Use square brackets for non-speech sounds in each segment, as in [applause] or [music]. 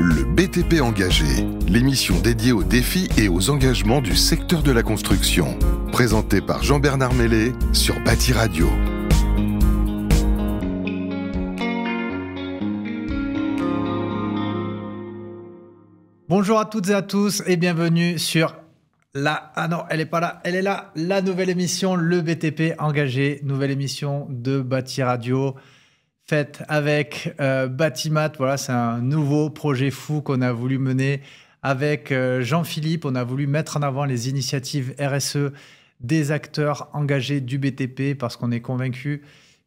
Le BTP engagé, l'émission dédiée aux défis et aux engagements du secteur de la construction, présentée par Jean-Bernard Mellet sur Bâti Radio. Bonjour à toutes et à tous et bienvenue sur la... Ah non, elle est pas là, elle est là, la nouvelle émission, le BTP engagé, nouvelle émission de Bâti Radio. Faites avec euh, Batimat. Voilà, c'est un nouveau projet fou qu'on a voulu mener avec euh, Jean-Philippe. On a voulu mettre en avant les initiatives RSE des acteurs engagés du BTP parce qu'on est convaincu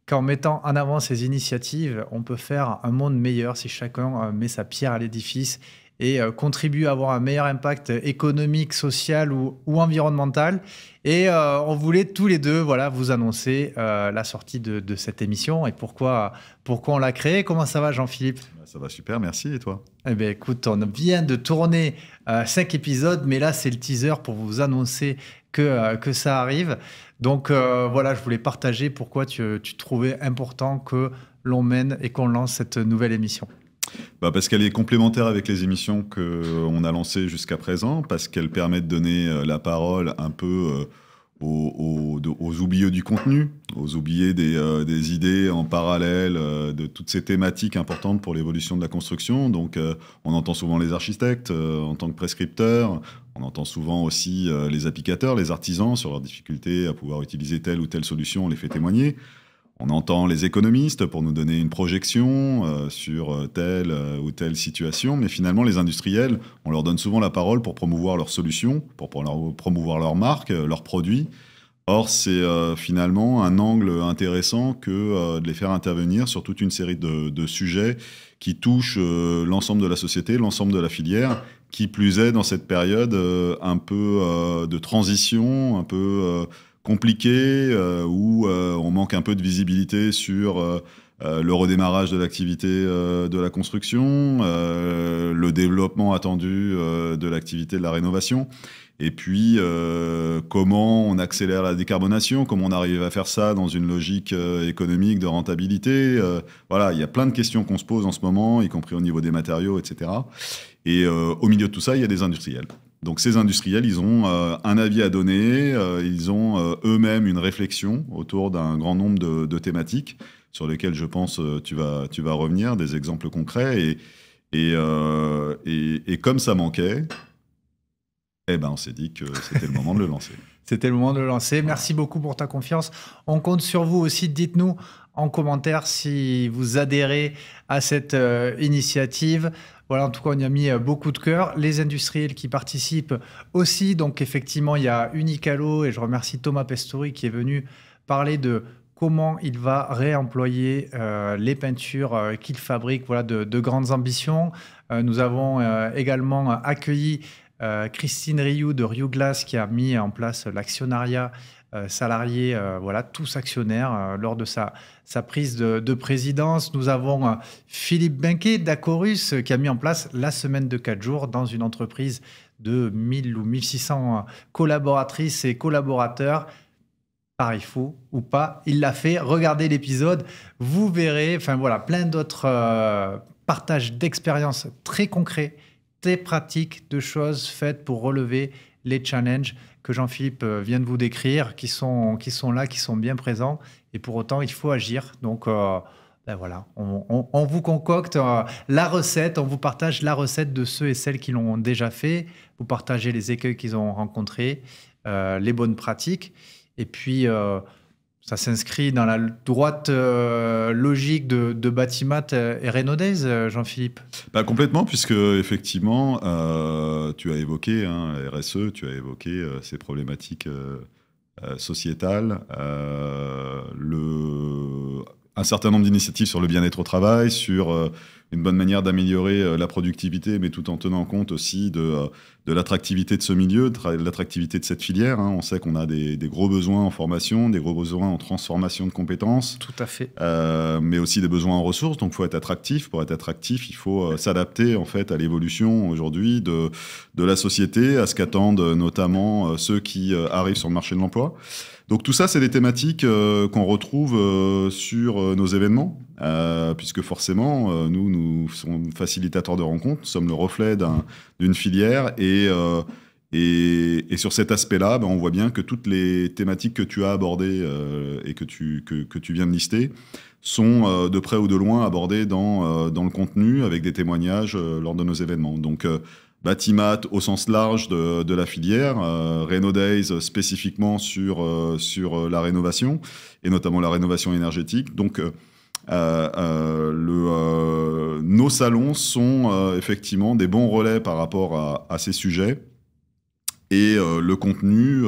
qu'en mettant en avant ces initiatives, on peut faire un monde meilleur si chacun euh, met sa pierre à l'édifice et euh, contribue à avoir un meilleur impact économique, social ou, environnemental. Et euh, on voulait tous les deux voilà, vous annoncer euh, la sortie de, cette émission et pourquoi, pourquoi on l'a créée. Comment ça va, Jean-Philippe bah, Ça va super, merci. Et toi Eh bien, écoute, on vient de tourner 5 cinq épisodes, mais là, c'est le teaser pour vous annoncer que, que ça arrive. Donc, voilà, je voulais partager pourquoi tu trouvais important que l'on mène et qu'on lance cette nouvelle émission. Bah, parce qu'elle est complémentaire avec les émissions qu'on euh, a lancées jusqu'à présent, parce qu'elle permet de donner euh, la parole un peu euh, aux, aux, oublieux du contenu, aux oubliés des, idées en parallèle de toutes ces thématiques importantes pour l'évolution de la construction. Donc, on entend souvent les architectes en tant que prescripteurs, on entend souvent aussi les applicateurs, les artisans sur leurs difficultés à pouvoir utiliser telle ou telle solution, on les fait témoigner. On entend les économistes pour nous donner une projection euh, sur euh, telle euh, ou telle situation, mais finalement les industriels, on leur donne souvent la parole pour promouvoir leurs solutions, pour promouvoir leurs marques, leurs produits. Or, c'est finalement un angle intéressant que de les faire intervenir sur toute une série de, sujets qui touchent l'ensemble de la société, l'ensemble de la filière, qui plus est dans cette période un peu de transition, un peu compliqué euh, où euh, on manque un peu de visibilité sur euh, le redémarrage de l'activité de la construction, le développement attendu de l'activité de la rénovation. Et puis, comment on accélère la décarbonation, comment on arrive à faire ça dans une logique économique de rentabilité. voilà, il y a plein de questions qu'on se pose en ce moment, y compris au niveau des matériaux, etc. Et au milieu de tout ça, il y a des industriels. Donc ces industriels, ils ont euh, un avis à donner, euh, ils ont euh, eux-mêmes une réflexion autour d'un grand nombre de, thématiques sur lesquelles je pense tu, vas, tu vas revenir, des exemples concrets. Et, et, et, et comme ça manquait, eh ben, on s'est dit que c'était le moment de le lancer. [laughs] C'était le moment de le lancer. Merci beaucoup pour ta confiance. On compte sur vous aussi. Dites-nous en commentaire si vous adhérez à cette euh, initiative. Voilà, en tout cas, on y a mis euh, beaucoup de cœur. Les industriels qui participent aussi. Donc, effectivement, il y a Unicalo et je remercie Thomas Pestori qui est venu parler de comment il va réemployer euh, les peintures qu'il fabrique. Voilà, de, grandes ambitions. nous avons également accueilli Christine Rioux de Rio Glass qui a mis en place l'actionnariat euh, salariés, euh, voilà, tous actionnaires euh, lors de sa, prise de, présidence. Nous avons Philippe Benquet d'Acorus qui a mis en place la semaine de 4 jours dans une entreprise de 1000 ou 1600 collaboratrices et collaborateurs. Pareil faux ou pas, il l'a fait. Regardez l'épisode, vous verrez. Enfin voilà, plein d'autres partages d'expériences très concrets, très pratiques, de choses faites pour relever les challenges Jean-Philippe euh, vient de vous décrire, qui sont, qui sont là, qui sont bien présents. Et pour autant, il faut agir. Donc, euh, ben voilà, on, vous concocte euh, la recette, on vous partage la recette de ceux et celles qui l'ont déjà fait. Vous partagez les écueils qu'ils ont rencontrés, les bonnes pratiques. Et puis, ça s'inscrit dans la droite euh, logique de, de Batimat euh, et Renaudès, euh, Jean-Philippe bah, Complètement, puisque effectivement, tu as évoqué hein, RSE, tu as évoqué ces problématiques sociétales, le un certain nombre d'initiatives sur le bien-être au travail, sur euh, une bonne manière d'améliorer euh, la productivité, mais tout en tenant compte aussi de, euh, de l'attractivité de ce milieu, de l'attractivité de cette filière. Hein. On sait qu'on a des, gros besoins en formation, des gros besoins en transformation de compétences. Tout à fait. mais aussi des besoins en ressources. Donc, il faut être attractif. Pour être attractif, il faut s'adapter en fait à l'évolution aujourd'hui de, de la société, à ce qu'attendent notamment ceux qui arrivent sur le marché de l'emploi. Donc tout ça, c'est des thématiques qu'on retrouve sur euh, nos événements, euh, puisque forcément, euh, nous, nous sommes facilitateurs de rencontres, nous sommes le reflet d'une filière, et, et, sur cet aspect-là, ben, on voit bien que toutes les thématiques que tu as abordées et que tu, que, que tu viens de lister sont de près ou de loin abordées dans, dans le contenu avec des témoignages lors de nos événements. Donc, Batimat au sens large de, la filière, euh, Days spécifiquement sur, euh, sur euh, la rénovation, et notamment la rénovation énergétique. Donc, euh, nos salons sont effectivement des bons relais par rapport à, à ces sujets. Et le contenu,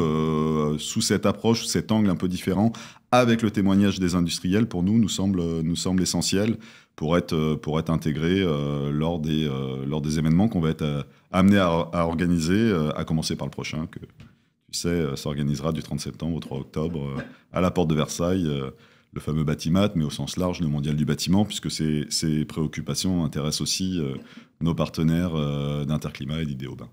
sous cette approche, cet angle un peu différent, avec le témoignage des industriels, pour nous, nous semble, nous semble essentiel pour être, pour être intégré euh, lors, des, euh, lors des événements qu'on va être euh, amenés amené à, organiser, à commencer par le prochain, que tu sais, s'organisera du 30 septembre au 3 octobre à la porte de Versailles, le fameux bâtiment, mais au sens large, le mondial du bâtiment, puisque ces, préoccupations intéressent aussi nos partenaires d'Interclimat et d'Idéobain.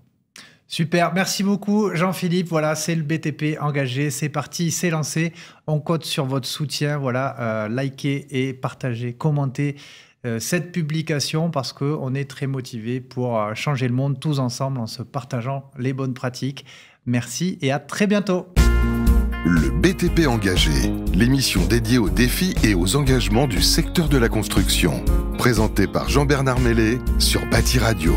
Super, merci beaucoup Jean-Philippe. Voilà, c'est le BTP engagé, c'est parti, c'est lancé. On compte sur votre soutien. Voilà, euh, likez et partagez, commentez euh, cette publication parce qu'on est très motivés pour euh, changer le monde tous ensemble en se partageant les bonnes pratiques. Merci et à très bientôt. Le BTP engagé, l'émission dédiée aux défis et aux engagements du secteur de la construction, présentée par Jean-Bernard Mellet sur Bâti Radio.